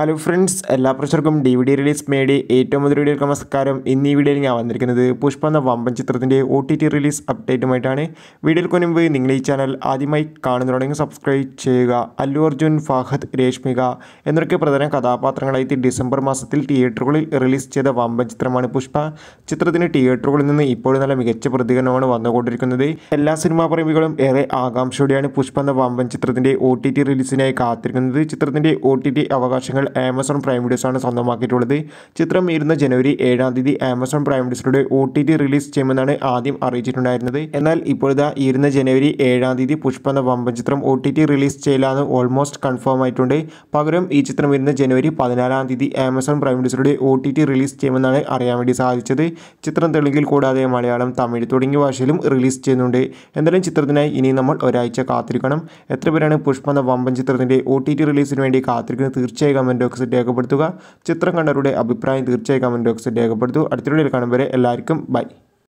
hello friends എല്ലാ പ്രശ്നർക്കും D V D release മേടി ഏറ്റവും മുതൽ വീഡിയോ നമസ്കാരം ഇന്ന് ഈ വീഡിയോയിൽ ഞാൻ വന്നിരിക്കുന്നത് പുഷ്പ എന്ന വമ്പൻ ചിത്രത്തിൻ്റെ ഒ ടി ടി റിലീസ് അപ്ഡേറ്റുമായിട്ടാണ് വീഡിയോയിൽ മുൻപ് നിങ്ങൾ ഈ ചാനൽ ആദ്യമായി കാണുന്നുണ്ടെങ്കിൽ സബ്സ്ക്രൈബ് ചെയ്യുക അല്ലു അർജുൻ ഫാഹദ് രേഷ്മിക എന്നൊക്കെ പ്രധാന കഥാപാത്രങ്ങളായി ഡിസംബർ മാസത്തിൽ തിയേറ്ററുകളിൽ റിലീസ് ചെയ്ത വമ്പൻ ചിത്രമാണ് പുഷ്പ ചിത്രത്തിന് തിയേറ്ററുകളിൽ നിന്ന് ഇപ്പോഴും നല്ല മികച്ച പ്രതികരണമാണ് വന്നുകൊണ്ടിരിക്കുന്നത് എല്ലാ സിനിമാ പ്രേമികളും ഏറെ ആകാംക്ഷയോടെയാണ് പുഷ്പ എന്ന വമ്പൻ ചിത്രത്തിൻ്റെ ഒ ടി ടി റിലീസിനായി കാത്തിരിക്കുന്നത് ചിത്രത്തിൻ്റെ ഒ ടി ടി അവകാശങ്ങൾ ആമസോൺ പ്രൈം വീഡിയോസ് ആണ് സ്വന്തമാക്കിയിട്ടുള്ളത് ചിത്രം ഇരുന്ന ജനുവരി ഏഴാം തീയതി ആമസോൺ പ്രൈം വീഡിയോസിലൂടെ ഒ ടി ടി റിലീസ് ചെയ്യുമെന്നാണ് ആദ്യം അറിയിച്ചിട്ടുണ്ടായിരുന്നത് എന്നാൽ ഇപ്പോഴത്തെ ഇരുന്ന ജനുവരി ഏഴാം തീയതി പുഷ്പ എന്ന വമ്പൻ ചിത്രം ഒ ടി ടി റിലീസ് ചെയ്യില്ലാന്ന് ഓൾമോസ്റ്റ് കൺഫേം ആയിട്ടുണ്ട് പകരം ഈ ചിത്രം വരുന്ന ജനുവരി പതിനാലാം തീയതി ആമസോൺ പ്രൈം വീഡിയോസിലൂടെ ഒ ടി ടി റിലീസ് ചെയ്യുമെന്നാണ് അറിയാൻ വേണ്ടി സാധിച്ചത് ചിത്രം തെളിവിൽ കൂടാതെ മലയാളം തമിഴ് തുടങ്ങിയ ഭാഷയിലും റിലീസ് ചെയ്യുന്നുണ്ട് എന്തായാലും ചിത്രത്തിനായി ഇനി നമ്മൾ ഒരാഴ്ച കാത്തിരിക്കണം എത്ര പേരാണ് പുഷ്പ എന്ന വമ്പൻ ചിത്രത്തിൻ്റെ ഒ ടി ടി റിലീസിന് വേണ്ടി കാത്തിരിക്കുന്നത് തീർച്ചയായും കമൻറ്റ് ബോക്സിൽ രേഖപ്പെടുത്തുക ചിത്രം കണ്ടവരുടെ അഭിപ്രായം തീർച്ചയായും കമൻറ്റ് ബോക്സിൽ രേഖപ്പെടുത്തുക അടുത്ത കാണുമ്പോൾ എല്ലാവർക്കും ബൈ